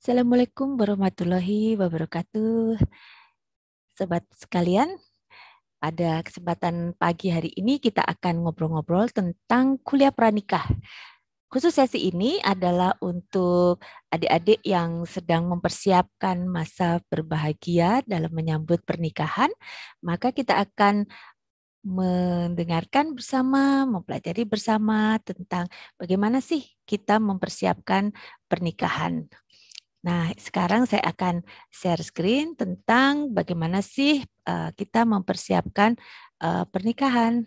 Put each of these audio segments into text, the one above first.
Assalamualaikum warahmatullahi wabarakatuh. Sobat sekalian, pada kesempatan pagi hari ini kita akan ngobrol-ngobrol tentang kuliah pranikah. Khusus sesi ini adalah untuk adik-adik yang sedang mempersiapkan masa berbahagia dalam menyambut pernikahan, maka kita akan mendengarkan bersama, mempelajari bersama tentang bagaimana sih kita mempersiapkan pernikahan. Nah, sekarang saya akan share screen tentang bagaimana sih eh, kita mempersiapkan eh, pernikahan.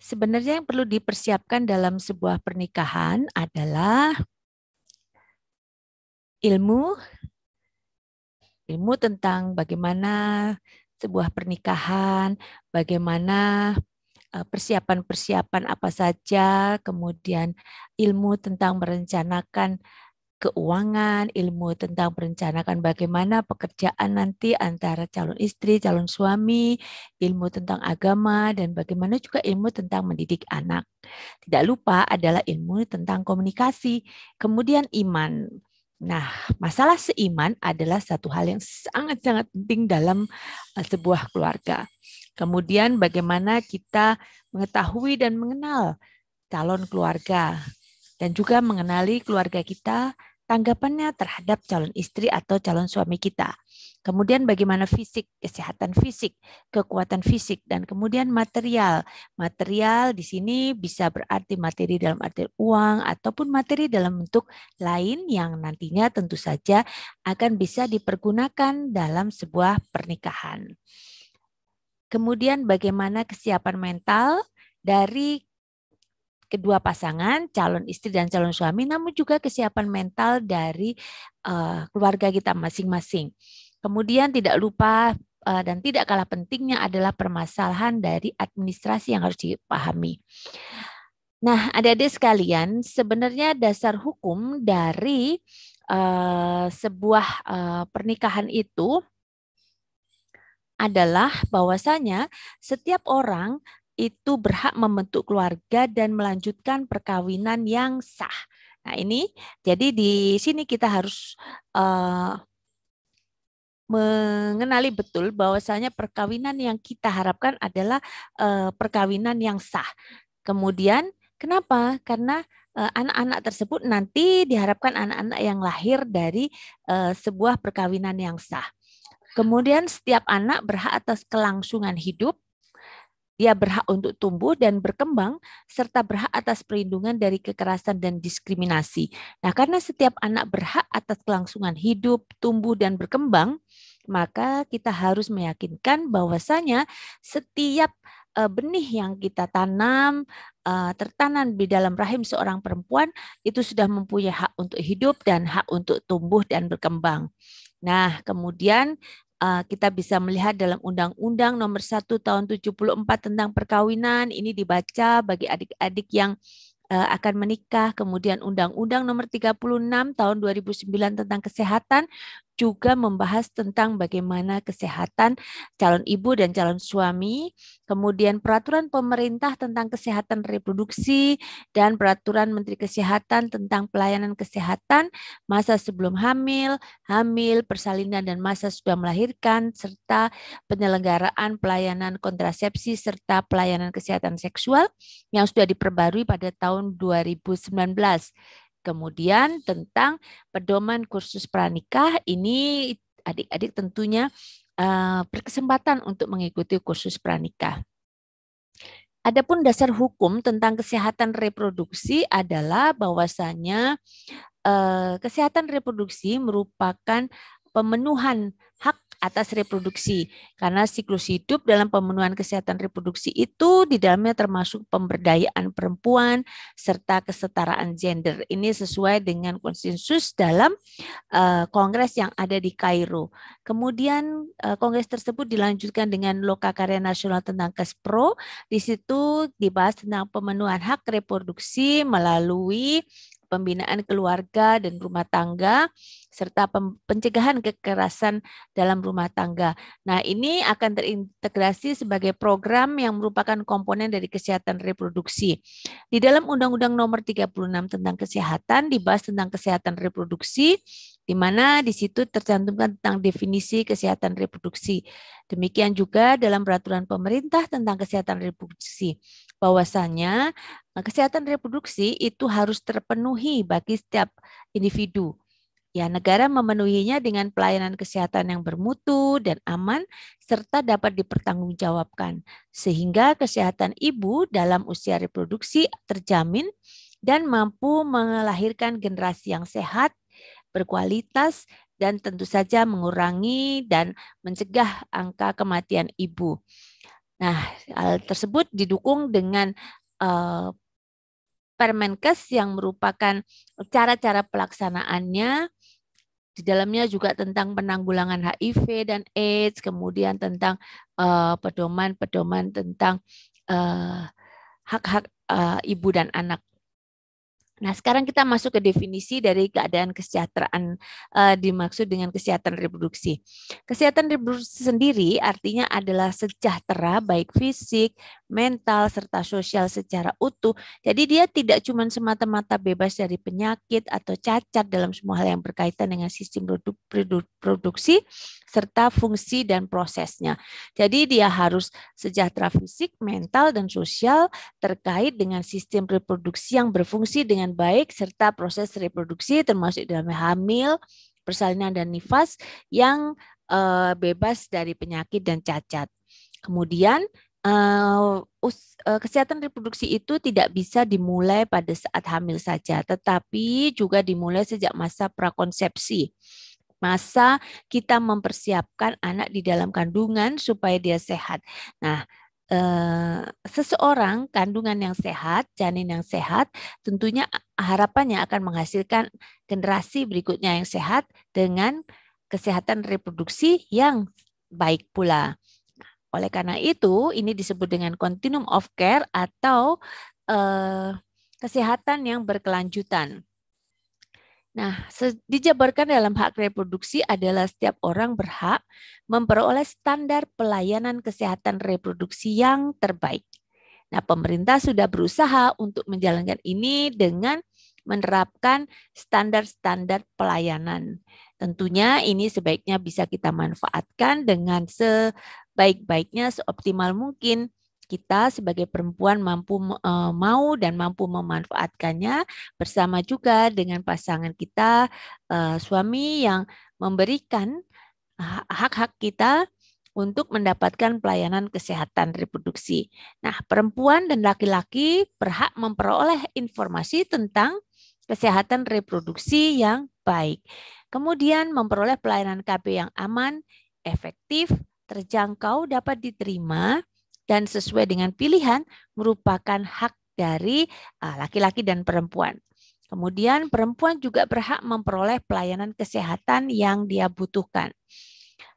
Sebenarnya yang perlu dipersiapkan dalam sebuah pernikahan adalah ilmu ilmu tentang bagaimana sebuah pernikahan, bagaimana Eh, persiapan-persiapan apa saja, kemudian ilmu tentang merencanakan keuangan, ilmu tentang merencanakan bagaimana pekerjaan nanti antara calon istri, calon suami, ilmu tentang agama, dan bagaimana juga ilmu tentang mendidik anak. Tidak lupa adalah ilmu tentang komunikasi, kemudian iman. Nah, masalah seiman adalah satu hal yang sangat-sangat penting dalam eh, sebuah keluarga. Kemudian bagaimana kita mengetahui dan mengenal calon keluarga dan juga mengenali keluarga kita tanggapannya terhadap calon istri atau calon suami kita. Kemudian bagaimana fisik, kesehatan fisik, kekuatan fisik, dan kemudian material. Material di sini bisa berarti materi dalam arti uang ataupun materi dalam bentuk lain yang nantinya tentu saja akan bisa dipergunakan dalam sebuah pernikahan. Kemudian bagaimana kesiapan mental dari kedua pasangan, calon istri dan calon suami, namun juga kesiapan mental dari uh, keluarga kita masing-masing. Kemudian tidak lupa uh, dan tidak kalah pentingnya adalah permasalahan dari administrasi yang harus dipahami. Nah, adik-adik sekalian, sebenarnya dasar hukum dari uh, sebuah uh, pernikahan itu adalah bahwasanya setiap orang itu berhak membentuk keluarga dan melanjutkan perkawinan yang sah. Nah, ini jadi di sini kita harus uh, mengenali betul bahwasanya perkawinan yang kita harapkan adalah uh, perkawinan yang sah. Kemudian kenapa? Karena eh, anak-anak uh, tersebut nanti diharapkan anak-anak yang lahir dari uh, sebuah perkawinan yang sah. Kemudian setiap anak berhak atas kelangsungan hidup, dia berhak untuk tumbuh dan berkembang, serta berhak atas perlindungan dari kekerasan dan diskriminasi. Nah, karena setiap anak berhak atas kelangsungan hidup, tumbuh, dan berkembang, maka kita harus meyakinkan bahwasanya setiap eh, benih yang kita tanam eh, tertanam di dalam rahim seorang perempuan itu sudah mempunyai hak untuk hidup dan hak untuk tumbuh dan berkembang. Nah, kemudian eh, kita bisa melihat dalam Undang-Undang Nomor 1 Tahun 74 tentang perkawinan ini dibaca bagi adik-adik yang eh, akan menikah, kemudian Undang-Undang Nomor 36 Tahun 2009 tentang kesehatan, juga membahas tentang bagaimana kesehatan calon ibu dan calon suami, kemudian peraturan pemerintah tentang kesehatan reproduksi dan peraturan Menteri Kesehatan tentang pelayanan kesehatan masa sebelum hamil, hamil, persalinan dan masa sudah melahirkan serta penyelenggaraan pelayanan kontrasepsi serta pelayanan kesehatan seksual yang sudah diperbarui pada tahun 2019. Kemudian tentang pedoman kursus pranikah ini adik-adik tentunya eh, berkesempatan untuk mengikuti kursus pranikah. Adapun dasar hukum tentang kesehatan reproduksi adalah bahwasanya eh, kesehatan reproduksi merupakan pemenuhan hak atas reproduksi. Karena siklus hidup dalam pemenuhan kesehatan reproduksi itu di dalamnya termasuk pemberdayaan perempuan serta kesetaraan gender. Ini sesuai dengan konsensus dalam uh, kongres yang ada di Kairo. Kemudian uh, kongres tersebut dilanjutkan dengan Loka Karya Nasional tentang KESPRO. Di situ dibahas tentang pemenuhan hak reproduksi melalui pembinaan keluarga dan rumah tangga, serta pencegahan kekerasan dalam rumah tangga. Nah, ini akan terintegrasi sebagai program yang merupakan komponen dari kesehatan reproduksi. Di dalam Undang-Undang Nomor 36 tentang Kesehatan dibahas tentang kesehatan reproduksi di mana di situ tercantumkan tentang definisi kesehatan reproduksi. Demikian juga dalam peraturan pemerintah tentang kesehatan reproduksi bahwasanya eh, kesehatan reproduksi itu harus terpenuhi bagi setiap individu. Ya, negara memenuhinya dengan pelayanan kesehatan yang bermutu dan aman serta dapat dipertanggungjawabkan sehingga kesehatan ibu dalam usia reproduksi terjamin dan mampu melahirkan generasi yang sehat, berkualitas dan tentu saja mengurangi dan mencegah angka kematian ibu. Nah, hal tersebut didukung dengan uh, Permenkes yang merupakan cara-cara pelaksanaannya di dalamnya juga tentang penanggulangan HIV dan AIDS, kemudian tentang eh, pedoman-pedoman uh, tentang eh, hak-hak uh, uh, ibu dan anak Nah, sekarang kita masuk ke definisi dari keadaan kesejahteraan eh, dimaksud dengan kesehatan reproduksi. Kesehatan reproduksi sendiri artinya adalah sejahtera baik fisik, mental serta sosial secara utuh. Jadi dia tidak cuma semata-mata bebas dari penyakit atau cacat dalam semua hal yang berkaitan dengan sistem produk, produk, produksi serta fungsi dan prosesnya. Jadi dia harus sejahtera fisik, mental dan sosial terkait dengan sistem reproduksi yang berfungsi dengan baik serta proses reproduksi termasuk dalam hamil, persalinan dan nifas yang uh, bebas dari penyakit dan cacat. Kemudian uh, us, uh, kesehatan reproduksi itu tidak bisa dimulai pada saat hamil saja, tetapi juga dimulai sejak masa prakonsepsi. Masa kita mempersiapkan anak di dalam kandungan supaya dia sehat. Nah, Eh, seseorang kandungan yang sehat, janin yang sehat, tentunya harapannya akan menghasilkan generasi berikutnya yang sehat dengan kesehatan reproduksi yang baik pula. Oleh karena itu, ini disebut dengan continuum of care atau uh, kesehatan yang berkelanjutan. Nah, dijabarkan dalam hak reproduksi adalah setiap orang berhak memperoleh standar pelayanan kesehatan reproduksi yang terbaik. Nah, pemerintah sudah berusaha untuk menjalankan ini dengan menerapkan standar-standar pelayanan. Tentunya ini sebaiknya bisa kita manfaatkan dengan sebaik-baiknya, seoptimal mungkin kita sebagai perempuan mampu eh, mau dan mampu memanfaatkannya bersama juga dengan pasangan kita eh, suami yang memberikan hak-hak kita untuk mendapatkan pelayanan kesehatan reproduksi. Nah, perempuan dan laki-laki berhak memperoleh informasi tentang kesehatan reproduksi yang baik. Kemudian memperoleh pelayanan KB yang aman, efektif, terjangkau, dapat diterima, dan sesuai dengan pilihan merupakan hak dari ah, laki-laki dan perempuan. Kemudian perempuan juga berhak memperoleh pelayanan kesehatan yang dia butuhkan.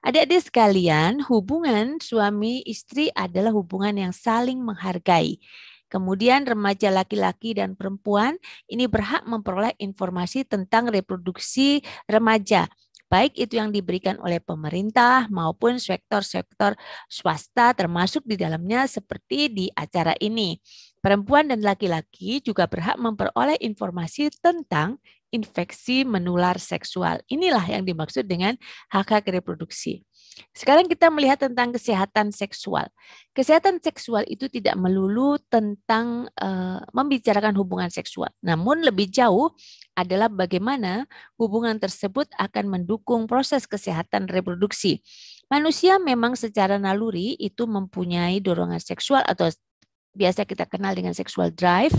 Adik-adik sekalian, hubungan suami istri adalah hubungan yang saling menghargai. Kemudian remaja laki-laki dan perempuan ini berhak memperoleh informasi tentang reproduksi remaja baik itu yang diberikan oleh pemerintah maupun sektor-sektor swasta termasuk di dalamnya seperti di acara ini. Perempuan dan laki-laki juga berhak memperoleh informasi tentang infeksi menular seksual. Inilah yang dimaksud dengan hak hak reproduksi. Sekarang kita melihat tentang kesehatan seksual. Kesehatan seksual itu tidak melulu tentang uh, membicarakan hubungan seksual, namun lebih jauh adalah bagaimana hubungan tersebut akan mendukung proses kesehatan reproduksi. Manusia memang secara naluri itu mempunyai dorongan seksual atau biasa kita kenal dengan sexual drive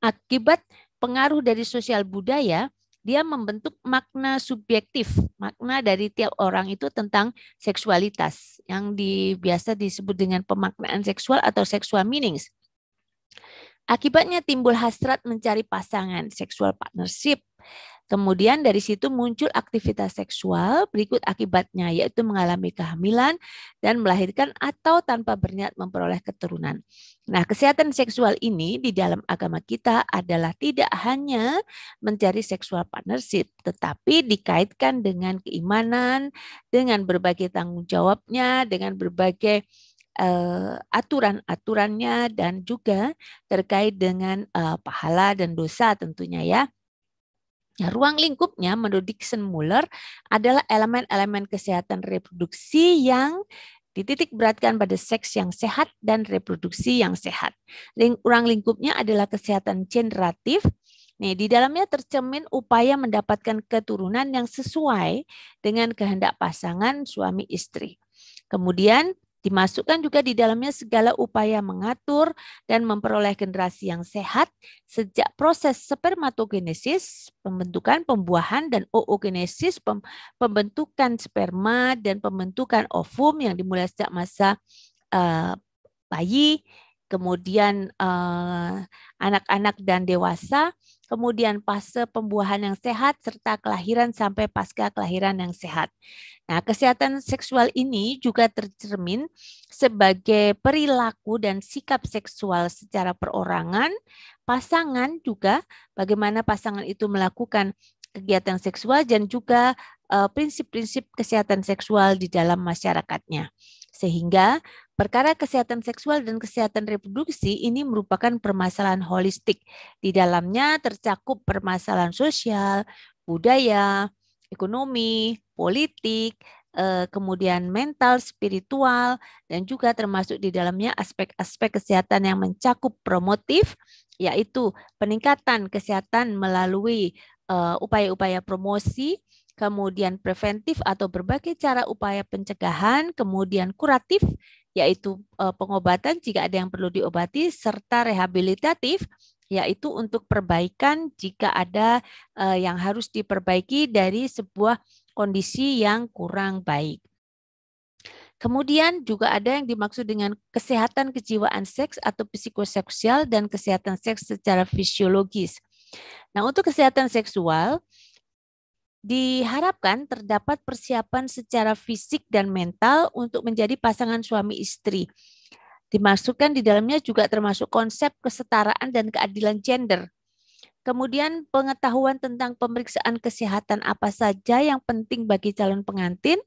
akibat pengaruh dari sosial budaya dia membentuk makna subjektif, makna dari tiap orang itu tentang seksualitas yang di, biasa disebut dengan pemaknaan seksual atau sexual meanings. Akibatnya timbul hasrat mencari pasangan, seksual partnership, Kemudian dari situ muncul aktivitas seksual, berikut akibatnya yaitu mengalami kehamilan dan melahirkan atau tanpa berniat memperoleh keturunan. Nah, kesehatan seksual ini di dalam agama kita adalah tidak hanya mencari seksual partnership, tetapi dikaitkan dengan keimanan, dengan berbagai tanggung jawabnya, dengan berbagai uh, aturan-aturannya dan juga terkait dengan uh, pahala dan dosa tentunya ya. Ya, ruang lingkupnya menurut Dixon Muller adalah elemen-elemen kesehatan reproduksi yang dititik beratkan pada seks yang sehat dan reproduksi yang sehat. Ring, ruang lingkupnya adalah kesehatan generatif. Nih, di dalamnya tercermin upaya mendapatkan keturunan yang sesuai dengan kehendak pasangan suami istri. Kemudian Dimasukkan juga di dalamnya segala upaya mengatur dan memperoleh generasi yang sehat sejak proses spermatogenesis, pembentukan pembuahan dan oogenesis, pembentukan sperma dan pembentukan ovum yang dimulai sejak masa uh, bayi, kemudian eh, anak-anak uh, anak -anak dan dewasa kemudian fase pembuahan yang sehat, serta kelahiran sampai pasca kelahiran yang sehat. Nah, kesehatan seksual ini juga tercermin sebagai perilaku dan sikap seksual secara perorangan, pasangan juga bagaimana pasangan itu melakukan kegiatan seksual dan juga eh, prinsip-prinsip kesehatan seksual di dalam masyarakatnya. Sehingga Perkara kesehatan seksual dan kesehatan reproduksi ini merupakan permasalahan holistik. Di dalamnya tercakup permasalahan sosial, budaya, ekonomi, politik, eh, kemudian mental, spiritual, dan juga termasuk di dalamnya aspek-aspek kesehatan yang mencakup promotif, yaitu peningkatan kesehatan melalui eh, upaya-upaya promosi, kemudian preventif atau berbagai cara upaya pencegahan, kemudian kuratif yaitu e, pengobatan jika ada yang perlu diobati serta rehabilitatif yaitu untuk perbaikan jika ada e, yang harus diperbaiki dari sebuah kondisi yang kurang baik. Kemudian juga ada yang dimaksud dengan kesehatan kejiwaan seks atau psikoseksual dan kesehatan seks secara fisiologis. Nah, untuk kesehatan seksual diharapkan terdapat persiapan secara fisik dan mental untuk menjadi pasangan suami istri. Dimasukkan di dalamnya juga termasuk konsep kesetaraan dan keadilan gender. Kemudian pengetahuan tentang pemeriksaan kesehatan apa saja yang penting bagi calon pengantin,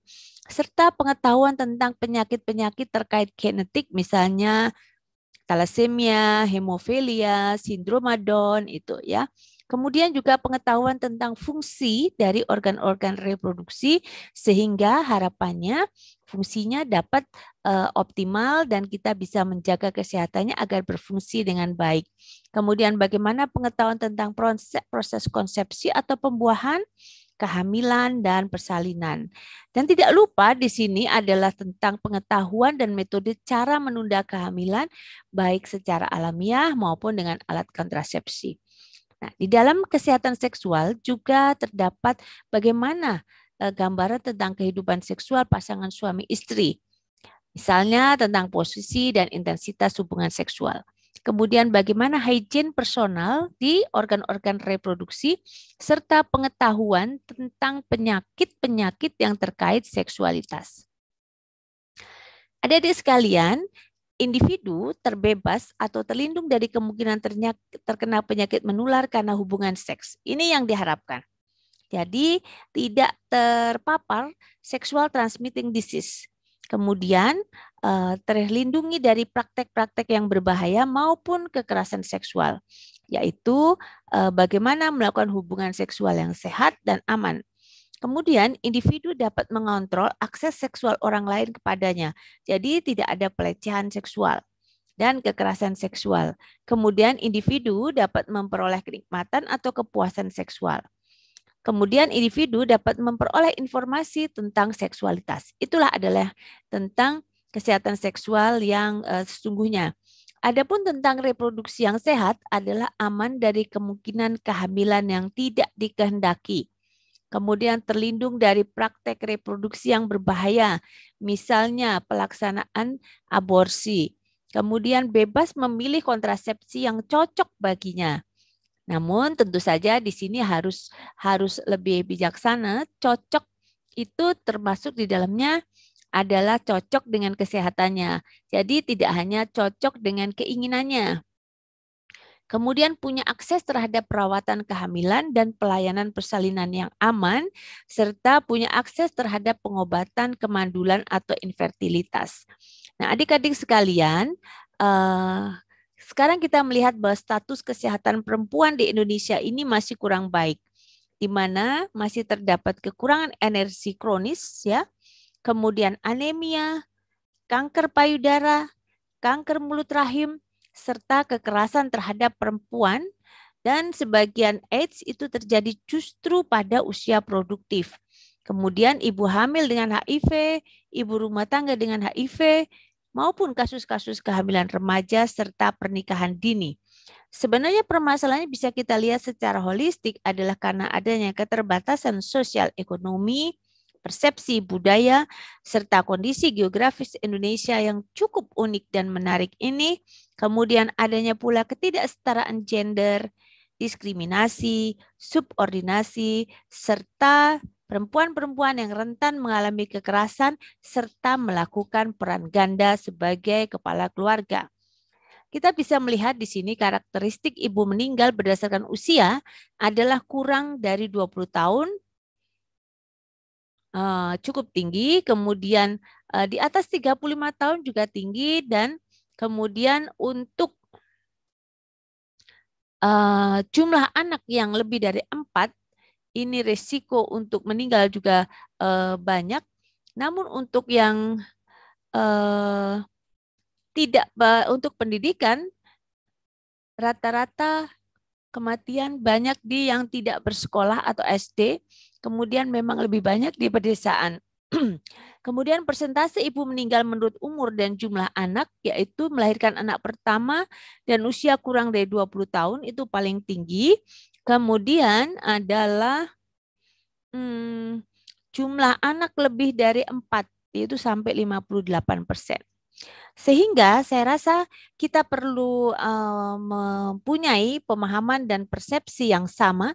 serta pengetahuan tentang penyakit-penyakit terkait genetik, misalnya talasemia, hemofilia, sindroma Down itu ya. Kemudian juga pengetahuan tentang fungsi dari organ-organ reproduksi sehingga harapannya fungsinya dapat uh, optimal dan kita bisa menjaga kesehatannya agar berfungsi dengan baik. Kemudian bagaimana pengetahuan tentang proses, proses konsepsi atau pembuahan, kehamilan dan persalinan. Dan tidak lupa di sini adalah tentang pengetahuan dan metode cara menunda kehamilan baik secara alamiah maupun dengan alat kontrasepsi. Nah, di dalam kesehatan seksual juga terdapat bagaimana eh, gambaran tentang kehidupan seksual pasangan suami istri. Misalnya tentang posisi dan intensitas hubungan seksual. Kemudian bagaimana hygiene personal di organ-organ reproduksi serta pengetahuan tentang penyakit-penyakit yang terkait seksualitas. Ada di sekalian, individu terbebas atau terlindung dari kemungkinan terkena penyakit menular karena hubungan seks. Ini yang diharapkan. Jadi tidak terpapar sexual transmitting disease. Kemudian eh, terlindungi dari praktek-praktek yang berbahaya maupun kekerasan seksual, yaitu eh, bagaimana melakukan hubungan seksual yang sehat dan aman Kemudian individu dapat mengontrol akses seksual orang lain kepadanya. Jadi tidak ada pelecehan seksual dan kekerasan seksual. Kemudian individu dapat memperoleh kenikmatan atau kepuasan seksual. Kemudian individu dapat memperoleh informasi tentang seksualitas. Itulah adalah tentang kesehatan seksual yang eh, sesungguhnya. Adapun tentang reproduksi yang sehat adalah aman dari kemungkinan kehamilan yang tidak dikehendaki kemudian terlindung dari praktek reproduksi yang berbahaya, misalnya pelaksanaan aborsi, kemudian bebas memilih kontrasepsi yang cocok baginya. Namun tentu saja di sini harus harus lebih bijaksana, cocok itu termasuk di dalamnya adalah cocok dengan kesehatannya. Jadi tidak hanya cocok dengan keinginannya kemudian punya akses terhadap perawatan kehamilan dan pelayanan persalinan yang aman, serta punya akses terhadap pengobatan kemandulan atau infertilitas. Nah, adik-adik sekalian, eh, sekarang kita melihat bahwa status kesehatan perempuan di Indonesia ini masih kurang baik, di mana masih terdapat kekurangan energi kronis, ya, kemudian anemia, kanker payudara, kanker mulut rahim, serta kekerasan terhadap perempuan dan sebagian AIDS itu terjadi justru pada usia produktif. Kemudian ibu hamil dengan HIV, ibu rumah tangga dengan HIV, maupun kasus-kasus kehamilan remaja serta pernikahan dini. Sebenarnya permasalahannya bisa kita lihat secara holistik adalah karena adanya keterbatasan sosial ekonomi, persepsi budaya, serta kondisi geografis Indonesia yang cukup unik dan menarik ini Kemudian adanya pula ketidaksetaraan gender, diskriminasi, subordinasi, serta perempuan-perempuan yang rentan mengalami kekerasan serta melakukan peran ganda sebagai kepala keluarga. Kita bisa melihat di sini karakteristik ibu meninggal berdasarkan usia adalah kurang dari 20 tahun, eh, cukup tinggi, kemudian eh, di atas 35 tahun juga tinggi, dan Kemudian untuk eh, jumlah anak yang lebih dari empat, ini resiko untuk meninggal juga eh, banyak. Namun untuk yang eh, tidak untuk pendidikan, rata-rata kematian banyak di yang tidak bersekolah atau SD, kemudian memang lebih banyak di pedesaan. Kemudian persentase ibu meninggal menurut umur dan jumlah anak, yaitu melahirkan anak pertama dan usia kurang dari 20 tahun itu paling tinggi. Kemudian adalah hmm, jumlah anak lebih dari 4, yaitu sampai 58 persen. Sehingga saya rasa kita perlu uh, mempunyai pemahaman dan persepsi yang sama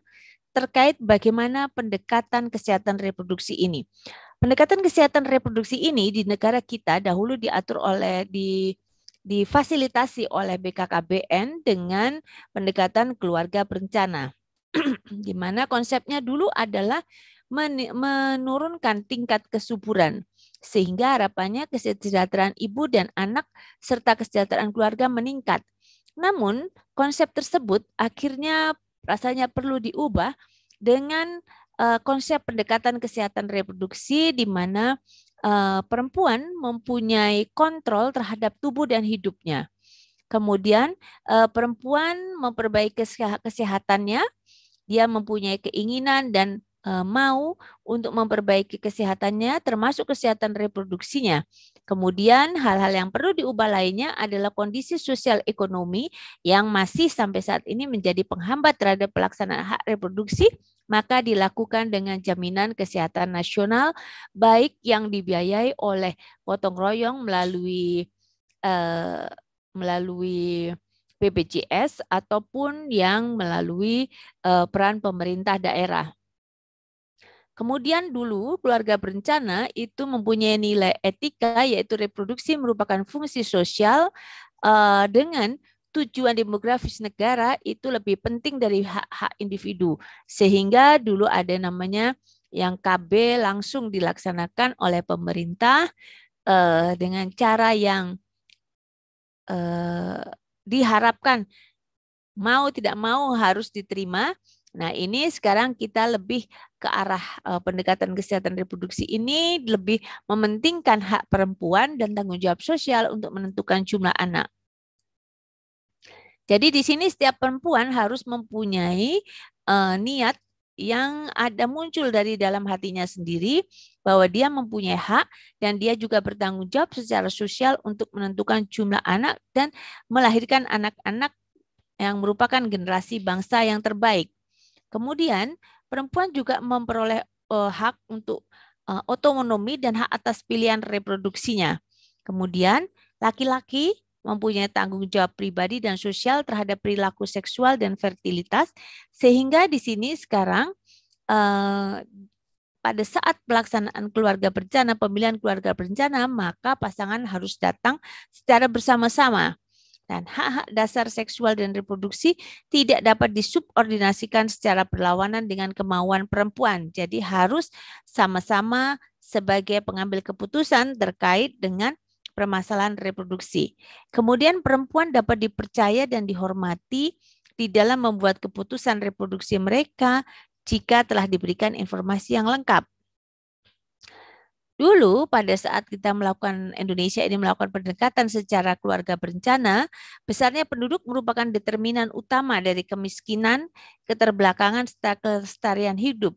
terkait bagaimana pendekatan kesehatan reproduksi ini. Pendekatan kesehatan reproduksi ini di negara kita dahulu diatur oleh di difasilitasi oleh BKKBN dengan pendekatan keluarga berencana. di mana konsepnya dulu adalah menurunkan tingkat kesuburan sehingga harapannya kesejahteraan ibu dan anak serta kesejahteraan keluarga meningkat. Namun, konsep tersebut akhirnya rasanya perlu diubah dengan uh, konsep pendekatan kesehatan reproduksi di mana uh, perempuan mempunyai kontrol terhadap tubuh dan hidupnya. Kemudian uh, perempuan memperbaiki kesehatannya, dia mempunyai keinginan dan mau untuk memperbaiki kesehatannya termasuk kesehatan reproduksinya. Kemudian hal-hal yang perlu diubah lainnya adalah kondisi sosial ekonomi yang masih sampai saat ini menjadi penghambat terhadap pelaksanaan hak reproduksi maka dilakukan dengan jaminan kesehatan nasional baik yang dibiayai oleh potong royong melalui eh, melalui BPJS ataupun yang melalui eh, peran pemerintah daerah. Kemudian dulu keluarga berencana itu mempunyai nilai etika yaitu reproduksi merupakan fungsi sosial eh, dengan tujuan demografis negara itu lebih penting dari hak-hak individu. Sehingga dulu ada namanya yang KB langsung dilaksanakan oleh pemerintah eh, dengan cara yang eh, diharapkan mau tidak mau harus diterima. Nah, ini sekarang kita lebih ke arah eh, pendekatan kesehatan reproduksi ini lebih mementingkan hak perempuan dan tanggung jawab sosial untuk menentukan jumlah anak. Jadi di sini setiap perempuan harus mempunyai uh, niat yang ada muncul dari dalam hatinya sendiri bahwa dia mempunyai hak dan dia juga bertanggung jawab secara sosial untuk menentukan jumlah anak dan melahirkan anak-anak yang merupakan generasi bangsa yang terbaik. Kemudian perempuan juga memperoleh uh, hak untuk uh, otonomi dan hak atas pilihan reproduksinya. Kemudian laki-laki mempunyai tanggung jawab pribadi dan sosial terhadap perilaku seksual dan fertilitas, sehingga di sini sekarang eh, pada saat pelaksanaan keluarga berencana, pemilihan keluarga berencana, maka pasangan harus datang secara bersama-sama. Dan hak-hak dasar seksual dan reproduksi tidak dapat disubordinasikan secara berlawanan dengan kemauan perempuan. Jadi harus sama-sama sebagai pengambil keputusan terkait dengan permasalahan reproduksi. Kemudian perempuan dapat dipercaya dan dihormati di dalam membuat keputusan reproduksi mereka jika telah diberikan informasi yang lengkap. Dulu pada saat kita melakukan Indonesia ini melakukan pendekatan secara keluarga berencana, besarnya penduduk merupakan determinan utama dari kemiskinan, keterbelakangan, serta kelestarian hidup.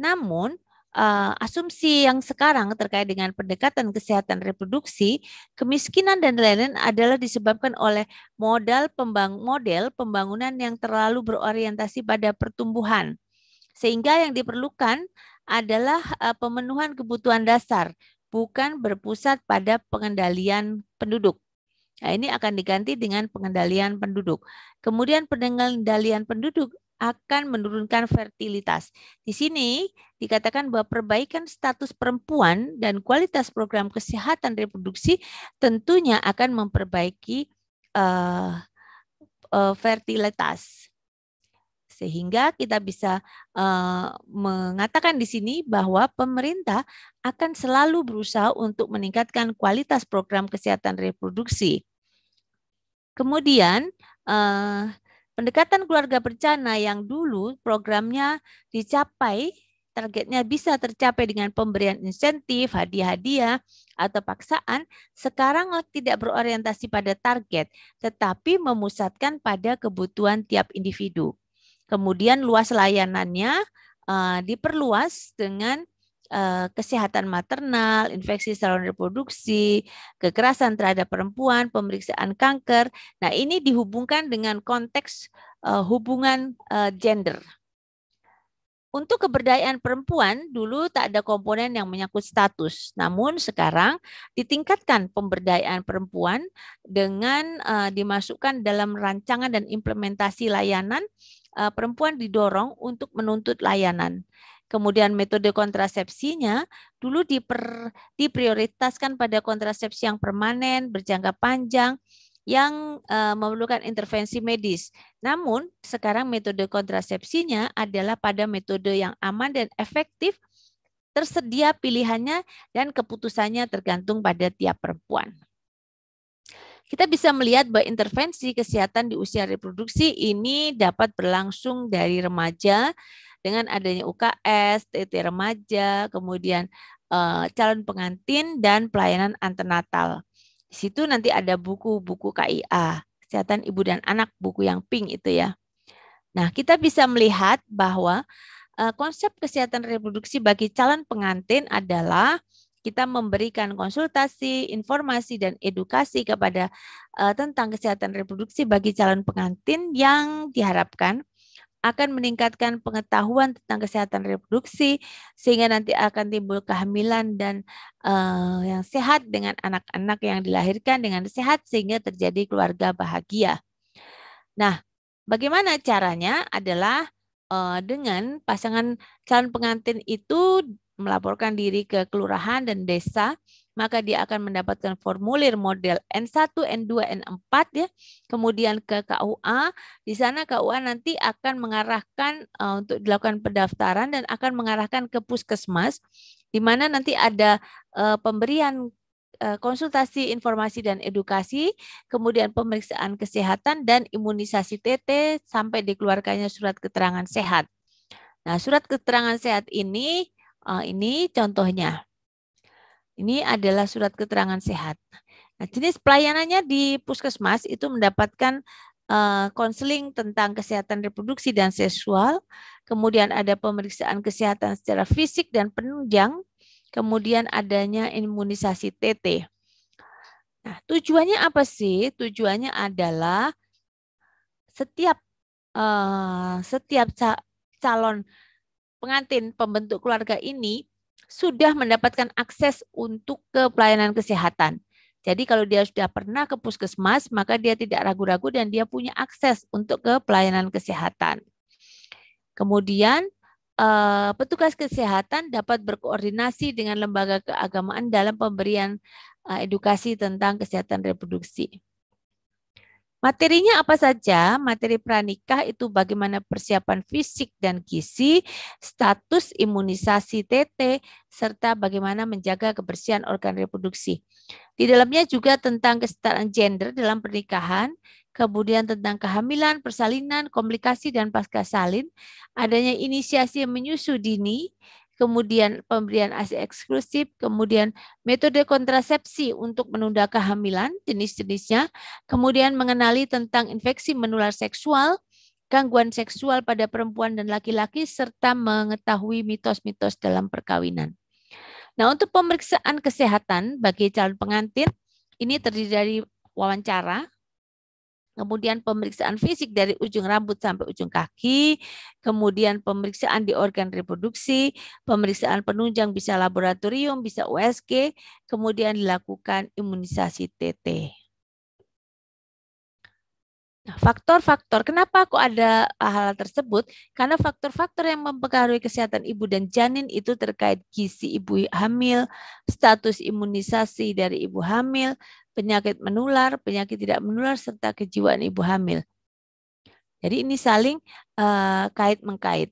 Namun, uh, asumsi yang sekarang terkait dengan pendekatan kesehatan reproduksi, kemiskinan dan lain-lain adalah disebabkan oleh modal pembang model pembangunan yang terlalu berorientasi pada pertumbuhan. Sehingga yang diperlukan adalah uh, pemenuhan kebutuhan dasar, bukan berpusat pada pengendalian penduduk. Nah, ini akan diganti dengan pengendalian penduduk. Kemudian pengendalian penduduk akan menurunkan fertilitas. Di sini dikatakan bahwa perbaikan status perempuan dan kualitas program kesehatan reproduksi tentunya akan memperbaiki uh, uh, fertilitas. Sehingga kita bisa uh, mengatakan di sini bahwa pemerintah akan selalu berusaha untuk meningkatkan kualitas program kesehatan reproduksi. Kemudian uh, Pendekatan keluarga berencana yang dulu programnya dicapai, targetnya bisa tercapai dengan pemberian insentif, hadiah-hadiah, atau paksaan, sekarang tidak berorientasi pada target, tetapi memusatkan pada kebutuhan tiap individu. Kemudian luas layanannya uh, diperluas dengan Eh, kesehatan maternal, infeksi saluran reproduksi, kekerasan terhadap perempuan, pemeriksaan kanker. Nah, ini dihubungkan dengan konteks eh, hubungan eh, gender. Untuk keberdayaan perempuan dulu tak ada komponen yang menyangkut status. Namun sekarang ditingkatkan pemberdayaan perempuan dengan uh, dimasukkan dalam rancangan dan implementasi layanan uh, perempuan didorong untuk menuntut layanan. Kemudian metode kontrasepsinya dulu diper, diprioritaskan pada kontrasepsi yang permanen, berjangka panjang, yang uh, memerlukan intervensi medis. Namun sekarang metode kontrasepsinya adalah pada metode yang aman dan efektif, tersedia pilihannya dan keputusannya tergantung pada tiap perempuan. Kita bisa melihat bahwa intervensi kesehatan di usia reproduksi ini dapat berlangsung dari remaja dengan adanya UKS, TT remaja, kemudian eh, calon pengantin dan pelayanan antenatal. Di situ nanti ada buku-buku KIA, kesehatan ibu dan anak, buku yang pink itu ya. Nah, kita bisa melihat bahwa eh, konsep kesehatan reproduksi bagi calon pengantin adalah kita memberikan konsultasi, informasi dan edukasi kepada uh, tentang kesehatan reproduksi bagi calon pengantin yang diharapkan akan meningkatkan pengetahuan tentang kesehatan reproduksi sehingga nanti akan timbul kehamilan dan uh, yang sehat dengan anak-anak yang dilahirkan dengan sehat sehingga terjadi keluarga bahagia. Nah, bagaimana caranya adalah uh, dengan pasangan calon pengantin itu melaporkan diri ke kelurahan dan desa maka dia akan mendapatkan formulir model N1, N2, N4 ya. Kemudian ke KUA, di sana KUA nanti akan mengarahkan uh, untuk dilakukan pendaftaran dan akan mengarahkan ke puskesmas di mana nanti ada uh, pemberian uh, konsultasi informasi dan edukasi, kemudian pemeriksaan kesehatan dan imunisasi TT sampai dikeluarkannya surat keterangan sehat. Nah, surat keterangan sehat ini uh, ini contohnya. Ini adalah surat keterangan sehat. Nah, jenis pelayanannya di puskesmas itu mendapatkan eh, konseling uh, tentang kesehatan reproduksi dan seksual, kemudian ada pemeriksaan kesehatan secara fisik dan penunjang, kemudian adanya imunisasi TT. Nah, tujuannya apa sih? Tujuannya adalah setiap uh, setiap calon pengantin pembentuk keluarga ini sudah mendapatkan akses untuk ke pelayanan kesehatan. Jadi kalau dia sudah pernah ke puskesmas, maka dia tidak ragu-ragu dan dia punya akses untuk ke pelayanan kesehatan. Kemudian eh, petugas kesehatan dapat berkoordinasi dengan lembaga keagamaan dalam pemberian eh, edukasi tentang kesehatan reproduksi. Materinya apa saja? Materi pranikah itu bagaimana persiapan fisik dan gizi, status imunisasi TT, serta bagaimana menjaga kebersihan organ reproduksi. Di dalamnya juga tentang kesetaraan gender dalam pernikahan, kemudian tentang kehamilan, persalinan, komplikasi, dan pasca salin, adanya inisiasi menyusu dini, kemudian pemberian ASI eksklusif, kemudian metode kontrasepsi untuk menunda kehamilan jenis-jenisnya, kemudian mengenali tentang infeksi menular seksual, gangguan seksual pada perempuan dan laki-laki, serta mengetahui mitos-mitos dalam perkawinan. Nah, untuk pemeriksaan kesehatan bagi calon pengantin, ini terdiri dari wawancara, kemudian pemeriksaan fisik dari ujung rambut sampai ujung kaki, kemudian pemeriksaan di organ reproduksi, pemeriksaan penunjang bisa laboratorium, bisa USG, kemudian dilakukan imunisasi TT. faktor nah, faktor-faktor, kenapa kok ada hal tersebut? Karena faktor-faktor yang mempengaruhi kesehatan ibu dan janin itu terkait gizi ibu hamil, status imunisasi dari ibu hamil, penyakit menular, penyakit tidak menular, serta kejiwaan ibu hamil. Jadi ini saling uh, kait mengkait.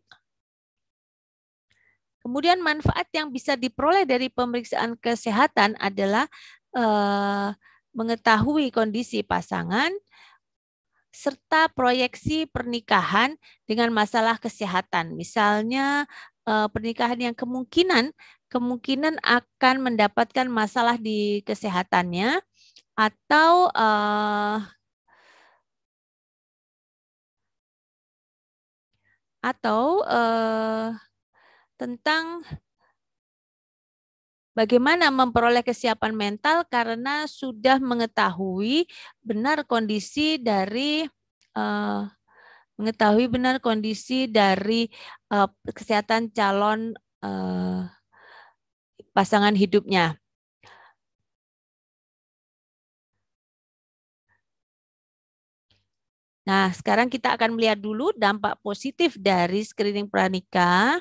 Kemudian manfaat yang bisa diperoleh dari pemeriksaan kesehatan adalah uh, mengetahui kondisi pasangan serta proyeksi pernikahan dengan masalah kesehatan. Misalnya uh, pernikahan yang kemungkinan kemungkinan akan mendapatkan masalah di kesehatannya atau uh, atau uh, tentang bagaimana memperoleh kesiapan mental karena sudah mengetahui benar kondisi dari uh, mengetahui benar kondisi dari uh, kesehatan calon uh, pasangan hidupnya. Nah, sekarang kita akan melihat dulu dampak positif dari screening pranikah.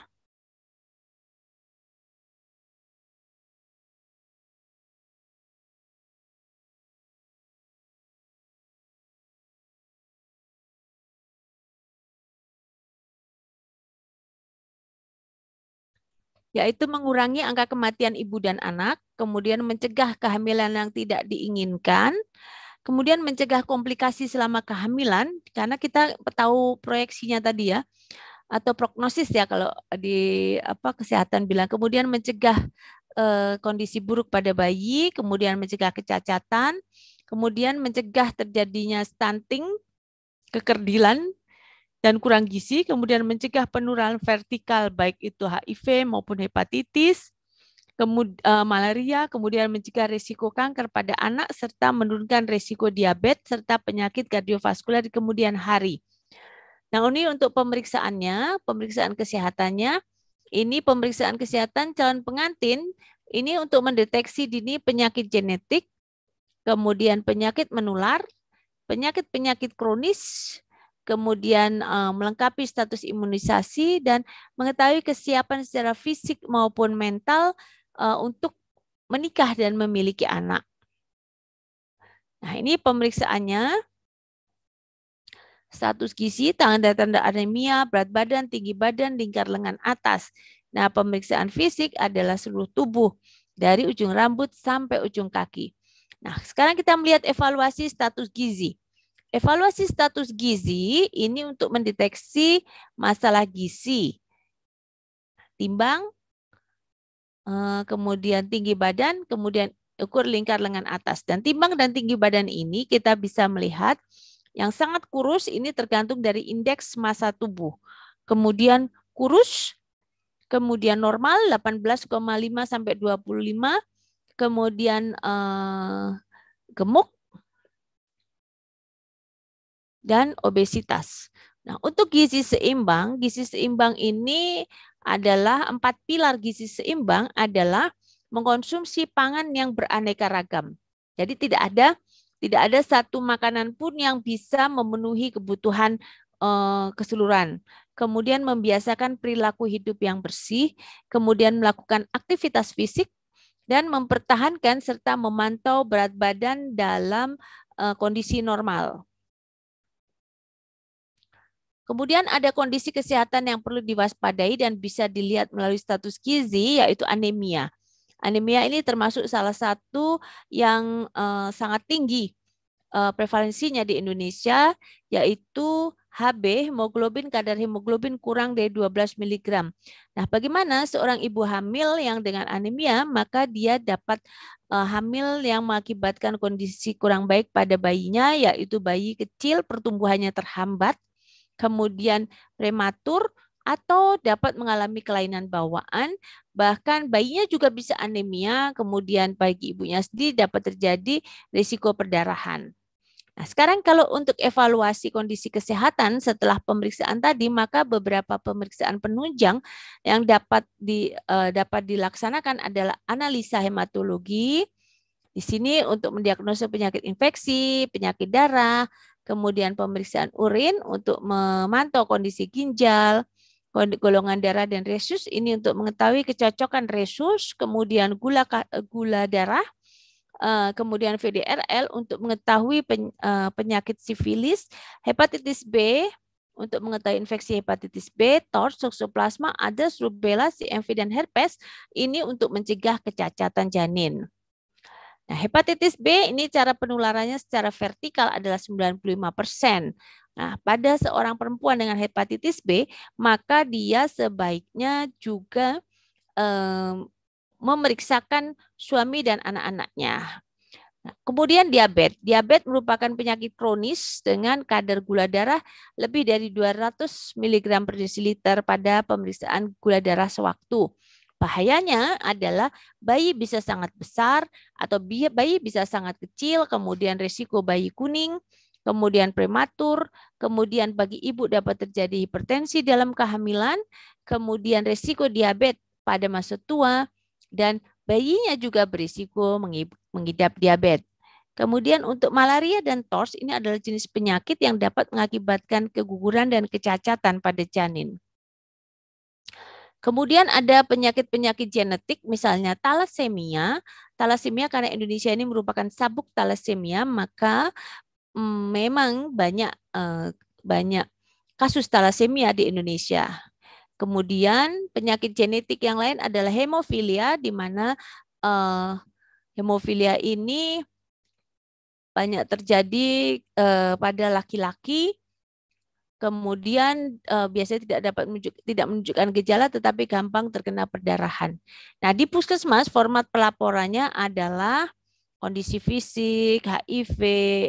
yaitu mengurangi angka kematian ibu dan anak, kemudian mencegah kehamilan yang tidak diinginkan, Kemudian mencegah komplikasi selama kehamilan karena kita tahu proyeksinya tadi ya atau prognosis ya kalau di apa kesehatan bilang. Kemudian mencegah eh, kondisi buruk pada bayi, kemudian mencegah kecacatan, kemudian mencegah terjadinya stunting, kekerdilan dan kurang gizi, kemudian mencegah penurunan vertikal baik itu HIV maupun hepatitis, kemud, uh, malaria, kemudian mencegah risiko kanker pada anak serta menurunkan risiko diabetes serta penyakit kardiovaskular di kemudian hari. Nah, ini untuk pemeriksaannya, pemeriksaan kesehatannya. Ini pemeriksaan kesehatan calon pengantin ini untuk mendeteksi dini penyakit genetik, kemudian penyakit menular, penyakit-penyakit kronis, kemudian uh, melengkapi status imunisasi dan mengetahui kesiapan secara fisik maupun mental uh, untuk menikah dan memiliki anak. Nah, ini pemeriksaannya. Status gizi, tanda-tanda anemia, berat badan, tinggi badan, lingkar lengan atas. Nah, pemeriksaan fisik adalah seluruh tubuh dari ujung rambut sampai ujung kaki. Nah, sekarang kita melihat evaluasi status gizi. Evaluasi status gizi ini untuk mendeteksi masalah gizi. Timbang, Eh, kemudian tinggi badan, kemudian ukur lingkar lengan atas. Dan timbang dan tinggi badan ini kita bisa melihat yang sangat kurus ini tergantung dari indeks massa tubuh. Kemudian kurus, kemudian normal 18,5 sampai 25, kemudian eh, gemuk dan obesitas. Nah, untuk gizi seimbang, gizi seimbang ini adalah empat pilar gizi seimbang adalah mengkonsumsi pangan yang beraneka ragam. Jadi tidak ada tidak ada satu makanan pun yang bisa memenuhi kebutuhan eh, keseluruhan. Kemudian membiasakan perilaku hidup yang bersih, kemudian melakukan aktivitas fisik dan mempertahankan serta memantau berat badan dalam eh, kondisi normal. Kemudian ada kondisi kesehatan yang perlu diwaspadai dan bisa dilihat melalui status gizi yaitu anemia. Anemia ini termasuk salah satu yang uh, sangat tinggi uh, prevalensinya di Indonesia yaitu HB, hemoglobin kadar hemoglobin kurang dari 12 mg. Nah, bagaimana seorang ibu hamil yang dengan anemia maka dia dapat uh, hamil yang mengakibatkan kondisi kurang baik pada bayinya yaitu bayi kecil pertumbuhannya terhambat, kemudian prematur, atau dapat mengalami kelainan bawaan, bahkan bayinya juga bisa anemia, kemudian bagi ibunya sendiri dapat terjadi risiko perdarahan. Nah, sekarang kalau untuk evaluasi kondisi kesehatan setelah pemeriksaan tadi, maka beberapa pemeriksaan penunjang yang dapat di eh, dapat dilaksanakan adalah analisa hematologi. Di sini untuk mendiagnosa penyakit infeksi, penyakit darah, kemudian pemeriksaan urin untuk memantau kondisi ginjal, golongan darah dan resus ini untuk mengetahui kecocokan resus, kemudian gula eh, gula darah, eh, kemudian VDRL untuk mengetahui eh, penyakit sifilis, hepatitis B untuk mengetahui infeksi hepatitis B, TORS, toksoplasma, ADES, rubella, CMV dan herpes ini untuk mencegah kecacatan janin. Nah, hepatitis B ini cara penularannya secara vertikal adalah 95%. Nah, pada seorang perempuan dengan hepatitis B, maka dia sebaiknya juga eh, memeriksakan suami dan anak-anaknya. Nah, kemudian diabetes. Diabetes merupakan penyakit kronis dengan kadar gula darah lebih dari 200 mg per desiliter pada pemeriksaan gula darah sewaktu. Bahayanya adalah bayi bisa sangat besar atau bayi bisa sangat kecil, kemudian risiko bayi kuning, kemudian prematur, kemudian bagi ibu dapat terjadi hipertensi dalam kehamilan, kemudian risiko diabetes pada masa tua, dan bayinya juga berisiko mengidap diabetes. Kemudian untuk malaria dan TORS ini adalah jenis penyakit yang dapat mengakibatkan keguguran dan kecacatan pada janin. Kemudian ada penyakit-penyakit genetik misalnya talasemia. Talasemia karena Indonesia ini merupakan sabuk talasemia, maka mm, memang banyak eh, banyak kasus talasemia di Indonesia. Kemudian penyakit genetik yang lain adalah hemofilia di mana eh, hemofilia ini banyak terjadi eh, pada laki-laki kemudian uh, biasanya tidak dapat menunjuk, tidak menunjukkan gejala tetapi gampang terkena perdarahan. Nah, di puskesmas format pelaporannya adalah kondisi fisik, HIV,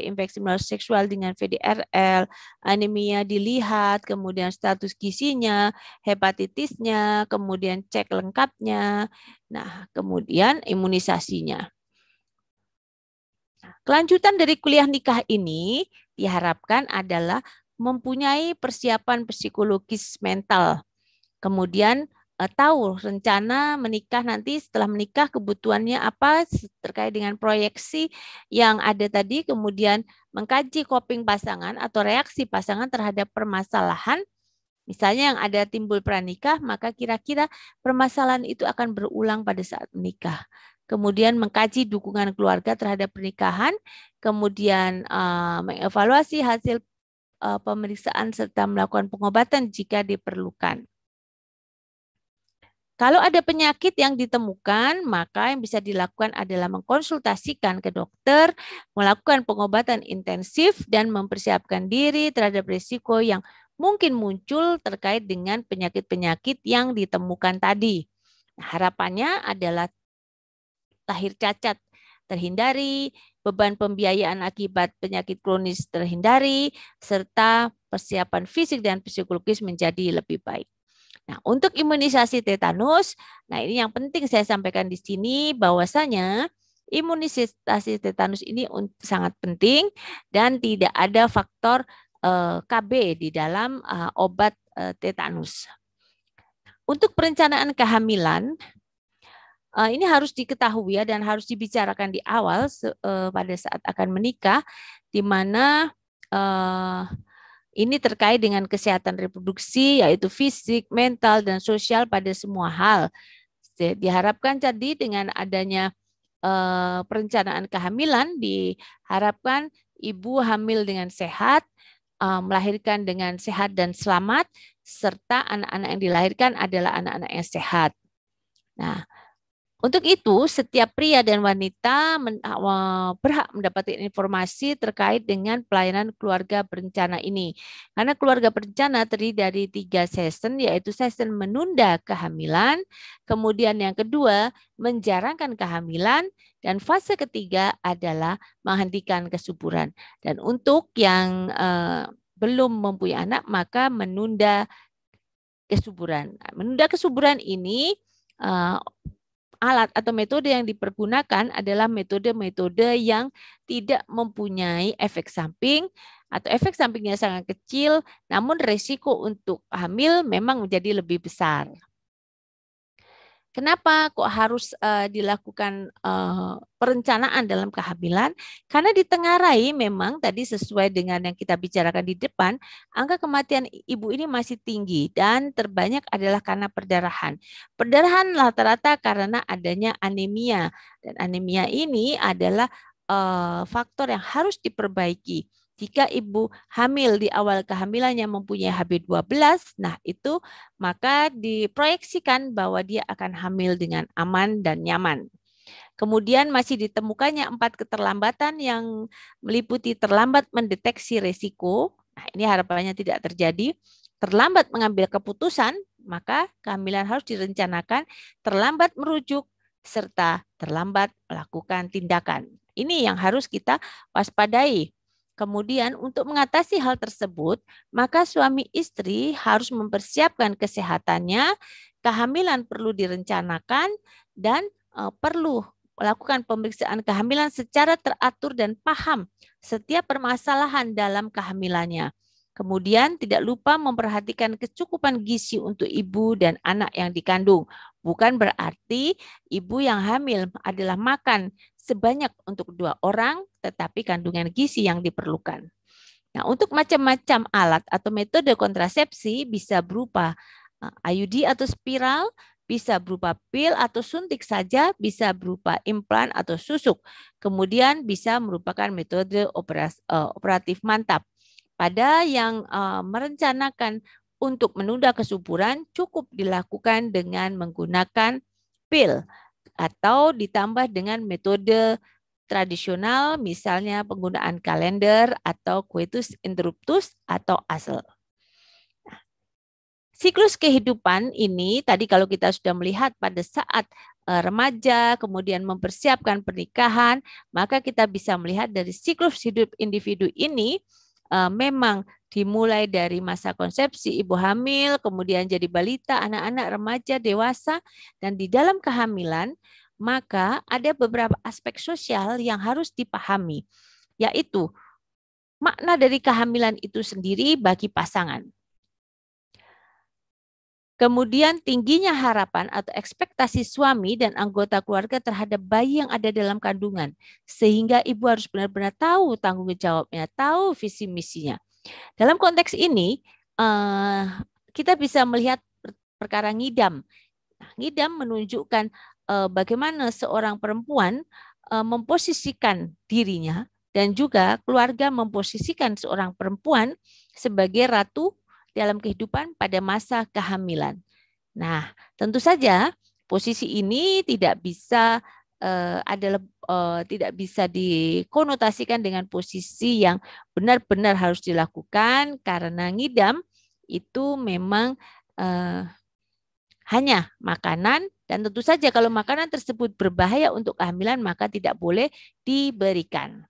infeksi melalui seksual dengan VDRL, anemia dilihat, kemudian status gizinya, hepatitisnya, kemudian cek lengkapnya, nah kemudian imunisasinya. Kelanjutan dari kuliah nikah ini diharapkan adalah mempunyai persiapan psikologis mental. Kemudian eh, tahu rencana menikah nanti setelah menikah kebutuhannya apa terkait dengan proyeksi yang ada tadi kemudian mengkaji coping pasangan atau reaksi pasangan terhadap permasalahan misalnya yang ada timbul pranikah maka kira-kira permasalahan itu akan berulang pada saat menikah kemudian mengkaji dukungan keluarga terhadap pernikahan kemudian uh, mengevaluasi hasil Eh, pemeriksaan serta melakukan pengobatan jika diperlukan. Kalau ada penyakit yang ditemukan, maka yang bisa dilakukan adalah mengkonsultasikan ke dokter, melakukan pengobatan intensif, dan mempersiapkan diri terhadap risiko yang mungkin muncul terkait dengan penyakit-penyakit yang ditemukan tadi. harapannya adalah lahir cacat terhindari, beban pembiayaan akibat penyakit kronis terhindari, serta persiapan fisik dan psikologis menjadi lebih baik. Nah, untuk imunisasi tetanus, nah ini yang penting saya sampaikan di sini bahwasanya imunisasi tetanus ini sangat penting dan tidak ada faktor eh, KB di dalam eh, obat eh, tetanus. Untuk perencanaan kehamilan, Eh, ini harus diketahui ya dan harus dibicarakan di awal eh, pada saat akan menikah di mana eh, ini terkait dengan kesehatan reproduksi yaitu fisik, mental dan sosial pada semua hal. Diharapkan jadi dengan adanya perencanaan kehamilan diharapkan ibu hamil dengan sehat, melahirkan dengan sehat dan selamat serta anak-anak yang dilahirkan adalah anak-anak yang sehat. Nah, untuk itu, setiap pria dan wanita ah, berhak mendapatkan informasi terkait dengan pelayanan keluarga berencana ini. Karena keluarga berencana terdiri dari tiga season, yaitu season menunda kehamilan, kemudian yang kedua menjarangkan kehamilan, dan fase ketiga adalah menghentikan kesuburan. Dan untuk yang eh, belum mempunyai anak, maka menunda kesuburan. Menunda kesuburan ini eh, alat atau metode yang dipergunakan adalah metode-metode yang tidak mempunyai efek samping atau efek sampingnya sangat kecil, namun resiko untuk hamil memang menjadi lebih besar. Kenapa kok harus uh, dilakukan uh, perencanaan dalam kehamilan? Karena ditengarai memang tadi sesuai dengan yang kita bicarakan di depan, angka kematian ibu ini masih tinggi dan terbanyak adalah karena perdarahan. Perdarahan rata-rata karena adanya anemia dan anemia ini adalah uh, faktor yang harus diperbaiki jika ibu hamil di awal kehamilannya mempunyai HB12, nah itu maka diproyeksikan bahwa dia akan hamil dengan aman dan nyaman. Kemudian masih ditemukannya empat keterlambatan yang meliputi terlambat mendeteksi resiko. Nah, ini harapannya tidak terjadi. Terlambat mengambil keputusan, maka kehamilan harus direncanakan, terlambat merujuk, serta terlambat melakukan tindakan. Ini yang harus kita waspadai. Kemudian untuk mengatasi hal tersebut, maka suami istri harus mempersiapkan kesehatannya, kehamilan perlu direncanakan dan eh, perlu melakukan pemeriksaan kehamilan secara teratur dan paham setiap permasalahan dalam kehamilannya. Kemudian tidak lupa memperhatikan kecukupan gizi untuk ibu dan anak yang dikandung. Bukan berarti ibu yang hamil adalah makan sebanyak untuk dua orang, tetapi kandungan gizi yang diperlukan. Nah, untuk macam-macam alat atau metode kontrasepsi bisa berupa eh, IUD atau spiral, bisa berupa pil atau suntik saja, bisa berupa implan atau susuk. Kemudian bisa merupakan metode operas, uh, operatif mantap. Pada yang uh, merencanakan untuk menunda kesuburan cukup dilakukan dengan menggunakan pil atau ditambah dengan metode tradisional misalnya penggunaan kalender atau coitus interruptus atau asal nah, siklus kehidupan ini tadi kalau kita sudah melihat pada saat eh, remaja, kemudian mempersiapkan pernikahan, maka kita bisa melihat dari siklus hidup individu ini eh, memang dimulai dari masa konsepsi ibu hamil, kemudian jadi balita, anak-anak, remaja, dewasa, dan di dalam kehamilan, maka ada beberapa aspek sosial yang harus dipahami, yaitu makna dari kehamilan itu sendiri bagi pasangan. Kemudian tingginya harapan atau ekspektasi suami dan anggota keluarga terhadap bayi yang ada dalam kandungan. Sehingga ibu harus benar-benar tahu tanggung jawabnya, tahu visi misinya. Dalam konteks ini, eh, kita bisa melihat perkara ngidam. Nah, ngidam menunjukkan eh, bagaimana seorang perempuan eh, memposisikan dirinya dan juga keluarga memposisikan seorang perempuan sebagai ratu dalam kehidupan pada masa kehamilan. Nah, tentu saja posisi ini tidak bisa uh, eh, adalah eh, uh, tidak bisa dikonotasikan dengan posisi yang benar-benar harus dilakukan karena ngidam itu memang uh, hanya makanan dan tentu saja kalau makanan tersebut berbahaya untuk kehamilan maka tidak boleh diberikan.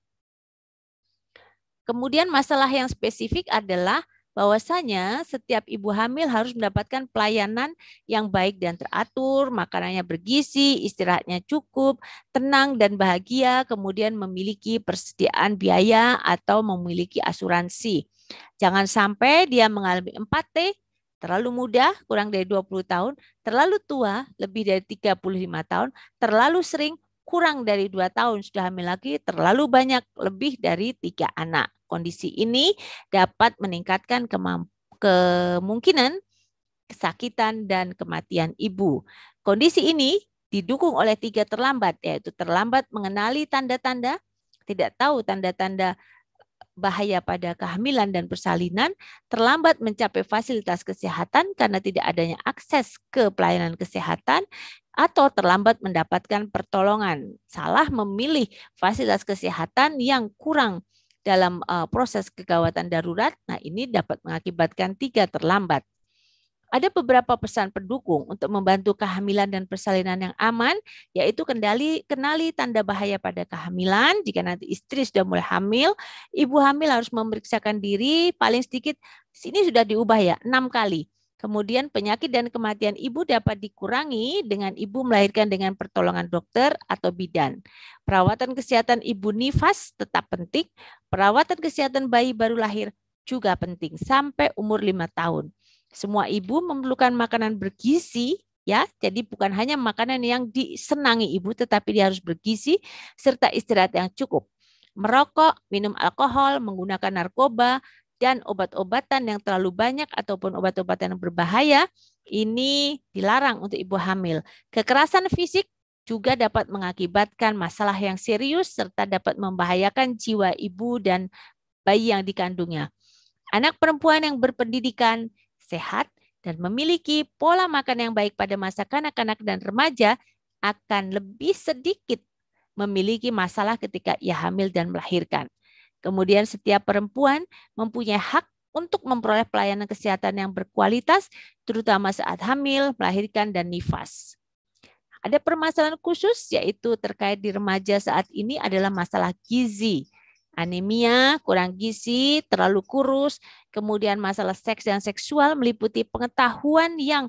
Kemudian masalah yang spesifik adalah bahwasanya setiap ibu hamil harus mendapatkan pelayanan yang baik dan teratur, makanannya bergizi, istirahatnya cukup, tenang dan bahagia, kemudian memiliki persediaan biaya atau memiliki asuransi. Jangan sampai dia mengalami 4T, terlalu muda, kurang dari 20 tahun, terlalu tua, lebih dari 35 tahun, terlalu sering, kurang dari dua tahun sudah hamil lagi terlalu banyak lebih dari tiga anak. Kondisi ini dapat meningkatkan kemungkinan kesakitan dan kematian ibu. Kondisi ini didukung oleh tiga terlambat yaitu terlambat mengenali tanda-tanda, tidak tahu tanda-tanda bahaya pada kehamilan dan persalinan, terlambat mencapai fasilitas kesehatan karena tidak adanya akses ke pelayanan kesehatan, atau terlambat mendapatkan pertolongan. Salah memilih fasilitas kesehatan yang kurang dalam eh, proses kegawatan darurat. Nah, ini dapat mengakibatkan tiga terlambat. Ada beberapa pesan pendukung untuk membantu kehamilan dan persalinan yang aman, yaitu kendali kenali tanda bahaya pada kehamilan. Jika nanti istri sudah mulai hamil, ibu hamil harus memeriksakan diri paling sedikit sini sudah diubah ya, enam kali. Kemudian penyakit dan kematian ibu dapat dikurangi dengan ibu melahirkan dengan pertolongan dokter atau bidan. Perawatan kesehatan ibu nifas tetap penting. Perawatan kesehatan bayi baru lahir juga penting sampai umur lima tahun. Semua ibu memerlukan makanan bergizi ya. Jadi bukan hanya makanan yang disenangi ibu tetapi dia harus bergizi serta istirahat yang cukup. Merokok, minum alkohol, menggunakan narkoba dan obat-obatan yang terlalu banyak ataupun obat-obatan yang berbahaya ini dilarang untuk ibu hamil. Kekerasan fisik juga dapat mengakibatkan masalah yang serius serta dapat membahayakan jiwa ibu dan bayi yang dikandungnya. Anak perempuan yang berpendidikan sehat, dan memiliki pola makan yang baik pada masa kanak-kanak dan remaja akan lebih sedikit memiliki masalah ketika ia hamil dan melahirkan. Kemudian setiap perempuan mempunyai hak untuk memperoleh pelayanan kesehatan yang berkualitas, terutama saat hamil, melahirkan, dan nifas. Ada permasalahan khusus yaitu terkait di remaja saat ini adalah masalah gizi anemia, kurang gizi, terlalu kurus, kemudian masalah seks dan seksual meliputi pengetahuan yang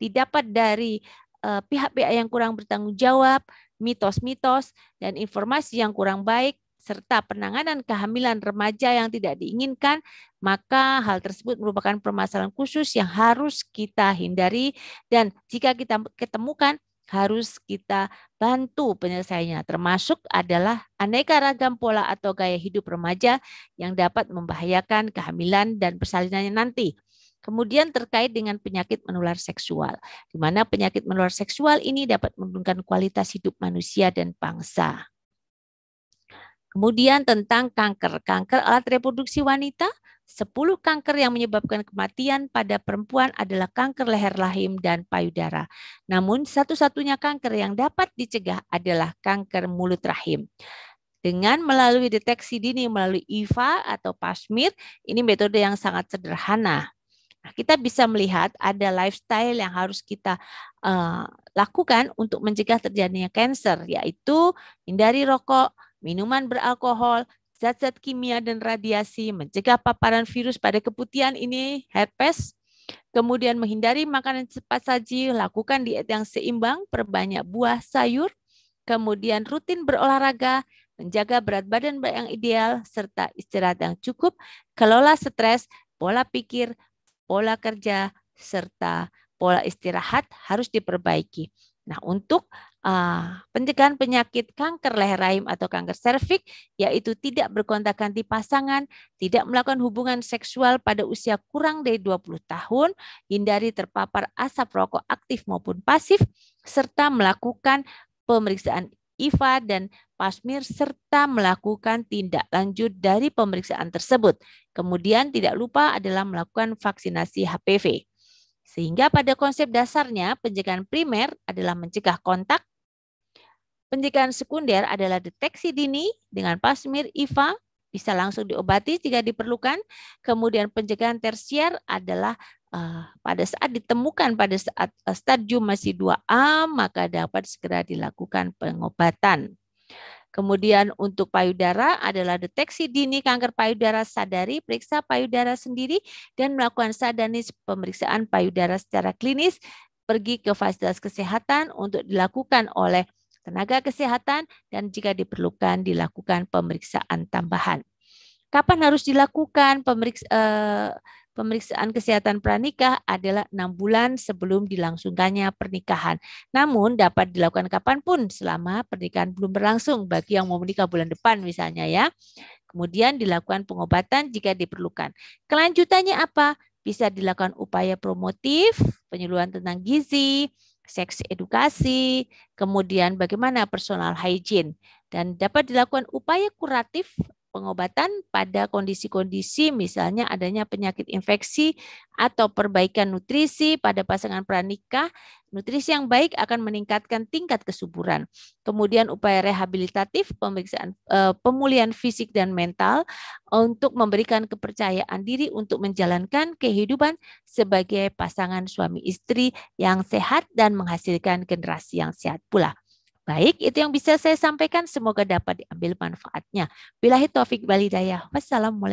didapat dari pihak-pihak eh, yang kurang bertanggung jawab, mitos-mitos, dan informasi yang kurang baik, serta penanganan kehamilan remaja yang tidak diinginkan, maka hal tersebut merupakan permasalahan khusus yang harus kita hindari. Dan jika kita ketemukan, harus kita bantu penyelesaiannya, termasuk adalah aneka ragam pola atau gaya hidup remaja yang dapat membahayakan kehamilan dan persalinannya nanti. Kemudian terkait dengan penyakit menular seksual, di mana penyakit menular seksual ini dapat menurunkan kualitas hidup manusia dan bangsa. Kemudian tentang kanker, kanker alat reproduksi wanita 10 kanker yang menyebabkan kematian pada perempuan adalah kanker leher rahim dan payudara. Namun satu-satunya kanker yang dapat dicegah adalah kanker mulut rahim. Dengan melalui deteksi dini melalui IVA atau PASMIR, ini metode yang sangat sederhana. Nah, kita bisa melihat ada lifestyle yang harus kita uh, lakukan untuk mencegah terjadinya kanker, yaitu hindari rokok, minuman beralkohol, zat-zat kimia dan radiasi, mencegah paparan virus pada keputihan ini herpes, kemudian menghindari makanan cepat saji, lakukan diet yang seimbang, perbanyak buah, sayur, kemudian rutin berolahraga, menjaga berat badan yang ideal, serta istirahat yang cukup, kelola stres, pola pikir, pola kerja, serta pola istirahat harus diperbaiki. Nah, untuk uh, pencegahan penyakit kanker leher rahim atau kanker serviks yaitu tidak berkontak anti pasangan, tidak melakukan hubungan seksual pada usia kurang dari 20 tahun, hindari terpapar asap rokok aktif maupun pasif serta melakukan pemeriksaan IVA dan Pasmir serta melakukan tindak lanjut dari pemeriksaan tersebut. Kemudian tidak lupa adalah melakukan vaksinasi HPV. Sehingga pada konsep dasarnya pencegahan primer adalah mencegah kontak, Pencegahan sekunder adalah deteksi dini dengan pasmir IVA bisa langsung diobati jika diperlukan. Kemudian pencegahan tersier adalah uh, pada saat ditemukan pada saat uh, stadium masih 2A maka dapat segera dilakukan pengobatan. Kemudian untuk payudara adalah deteksi dini kanker payudara sadari, periksa payudara sendiri dan melakukan sadanis pemeriksaan payudara secara klinis, pergi ke fasilitas kesehatan untuk dilakukan oleh tenaga kesehatan dan jika diperlukan dilakukan pemeriksaan tambahan. Kapan harus dilakukan eh, pemeriksaan kesehatan pranikah adalah enam bulan sebelum dilangsungkannya pernikahan. Namun dapat dilakukan kapanpun selama pernikahan belum berlangsung bagi yang mau menikah bulan depan misalnya ya. Kemudian dilakukan pengobatan jika diperlukan. Kelanjutannya apa? Bisa dilakukan upaya promotif, penyuluhan tentang gizi, seks edukasi, kemudian bagaimana personal hygiene. Dan dapat dilakukan upaya kuratif pengobatan pada kondisi-kondisi misalnya adanya penyakit infeksi atau perbaikan nutrisi pada pasangan pranikah, nutrisi yang baik akan meningkatkan tingkat kesuburan. Kemudian upaya rehabilitatif, pemeriksaan eh, pemulihan fisik dan mental untuk memberikan kepercayaan diri untuk menjalankan kehidupan sebagai pasangan suami istri yang sehat dan menghasilkan generasi yang sehat pula. Baik, itu yang bisa saya sampaikan. Semoga dapat diambil manfaatnya. Bila taufik Balidayah, Wassalamualaikum.